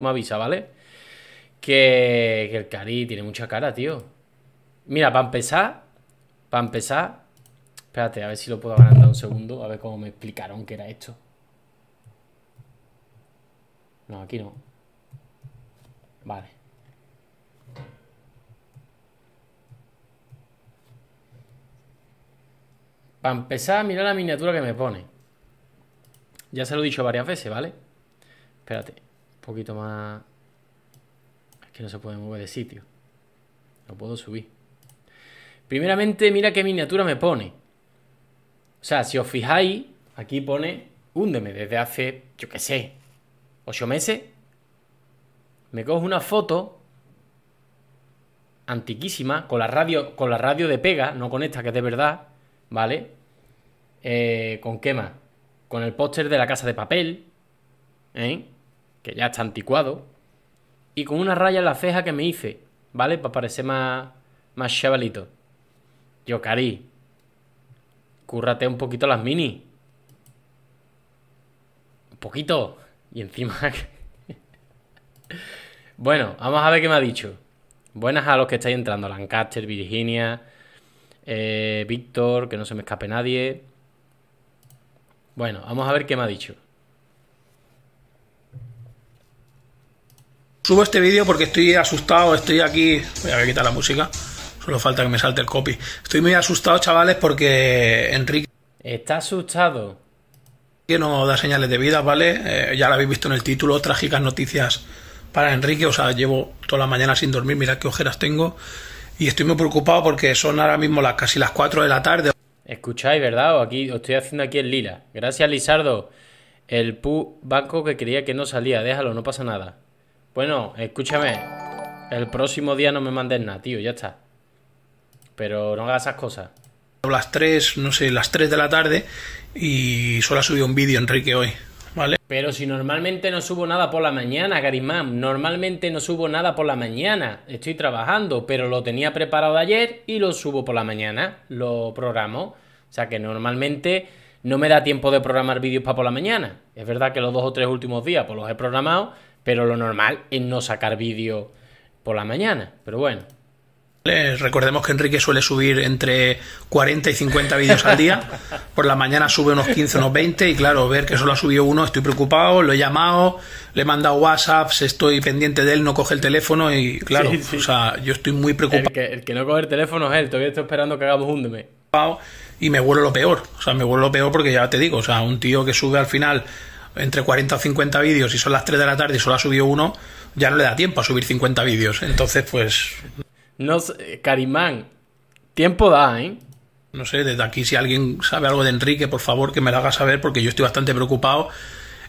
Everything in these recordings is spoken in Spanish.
me avisa, ¿vale? Que, el Cari tiene mucha cara, tío. Mira, para empezar, para empezar, espérate, a ver si lo puedo agrandar un segundo, a ver cómo me explicaron que era esto. No, aquí no. Vale. Para empezar, mira la miniatura que me pone. Ya se lo he dicho varias veces, ¿vale? Espérate poquito más... Es que no se puede mover de sitio. No puedo subir. Primeramente, mira qué miniatura me pone. O sea, si os fijáis, aquí pone húndeme desde hace, yo qué sé, ocho meses. Me cojo una foto antiquísima con la radio, con la radio de pega, no con esta que es de verdad, ¿vale? Eh, ¿Con qué más? Con el póster de la casa de papel, ¿eh? que ya está anticuado, y con una raya en la ceja que me hice, ¿vale? Para parecer más, más chavalito. Yo, Cari, cúrrate un poquito las mini. Un poquito. Y encima... bueno, vamos a ver qué me ha dicho. Buenas a los que estáis entrando. Lancaster, Virginia, eh, Víctor, que no se me escape nadie. Bueno, vamos a ver qué me ha dicho. Subo este vídeo porque estoy asustado, estoy aquí. Voy a quitar la música. Solo falta que me salte el copy. Estoy muy asustado, chavales, porque Enrique. Está asustado. Que no da señales de vida, ¿vale? Eh, ya lo habéis visto en el título, trágicas noticias para Enrique. O sea, llevo toda la mañana sin dormir, Mira qué ojeras tengo. Y estoy muy preocupado porque son ahora mismo las casi las 4 de la tarde. Escucháis, ¿verdad? O aquí, os estoy haciendo aquí el lila. Gracias, Lizardo. El pu banco que creía que no salía. Déjalo, no pasa nada. Bueno, escúchame. El próximo día no me mandes nada, tío, ya está. Pero no hagas esas cosas. las 3, no sé, las 3 de la tarde y solo ha subido un vídeo Enrique hoy, ¿vale? Pero si normalmente no subo nada por la mañana, Garimán, normalmente no subo nada por la mañana, estoy trabajando, pero lo tenía preparado ayer y lo subo por la mañana, lo programo, o sea que normalmente no me da tiempo de programar vídeos para por la mañana, es verdad que los dos o tres últimos días pues los he programado, pero lo normal es no sacar vídeo por la mañana. Pero bueno. Eh, recordemos que Enrique suele subir entre 40 y 50 vídeos al día. Por la mañana sube unos 15, unos 20. Y claro, ver que solo ha subido uno, estoy preocupado, lo he llamado, le he mandado WhatsApp, estoy pendiente de él, no coge el teléfono. Y claro, o sea, yo estoy muy preocupado. El que, no coge el teléfono es eh, él, todavía estoy esperando que hagamos un deme. Y me vuelo lo peor. O sea, me vuelo lo peor porque ya te digo, o sea, un tío que sube al final entre 40 o 50 vídeos y son las 3 de la tarde y solo ha subido uno, ya no le da tiempo a subir 50 vídeos. Entonces, pues... No, Carimán, tiempo da, ¿eh? No sé, desde aquí si alguien sabe algo de Enrique, por favor que me lo haga saber porque yo estoy bastante preocupado.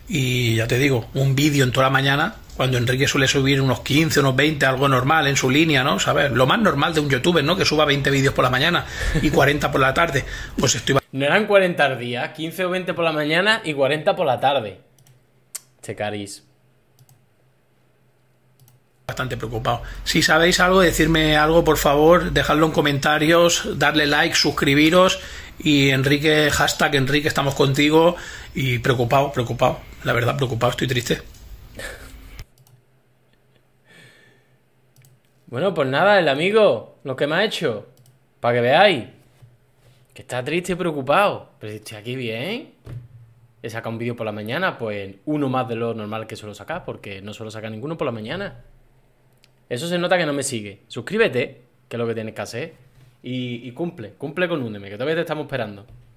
Y ya te digo, un vídeo en toda la mañana, cuando Enrique suele subir unos 15, unos 20, algo normal en su línea, ¿no? ¿Sabes? Lo más normal de un youtuber, ¿no? Que suba 20 vídeos por la mañana y 40 por la tarde. Pues estoy no eran 40 al día, 15 o 20 por la mañana y 40 por la tarde. Checaris. Bastante preocupado. Si sabéis algo, decirme algo, por favor, dejadlo en comentarios, darle like, suscribiros y Enrique, hashtag Enrique, estamos contigo y preocupado, preocupado. La verdad, preocupado, estoy triste. Bueno, pues nada, el amigo, lo que me ha hecho, para que veáis está triste y preocupado. Pero si estoy aquí bien. He sacado un vídeo por la mañana, pues uno más de lo normal que suelo sacar, porque no suelo sacar ninguno por la mañana. Eso se nota que no me sigue. Suscríbete, que es lo que tienes que hacer. Y, y cumple, cumple con Úneme, que todavía te estamos esperando.